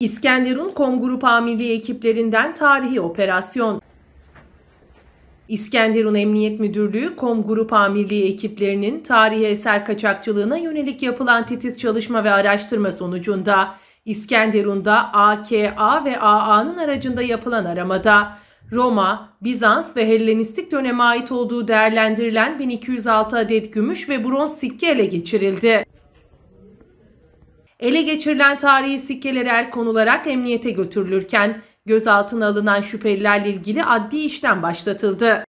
İskenderun Kom Grup Amirliği ekiplerinden tarihi operasyon. İskenderun Emniyet Müdürlüğü Kom Grup Amirliği ekiplerinin tarihi eser kaçakçılığına yönelik yapılan titiz çalışma ve araştırma sonucunda İskenderun'da AKA ve AA'nın aracında yapılan aramada Roma, Bizans ve Hellenistik döneme ait olduğu değerlendirilen 1206 adet gümüş ve bronz sikke ele geçirildi. Ele geçirilen tarihi sikkelere el konularak emniyete götürülürken gözaltına alınan şüphelilerle ilgili adli işlem başlatıldı.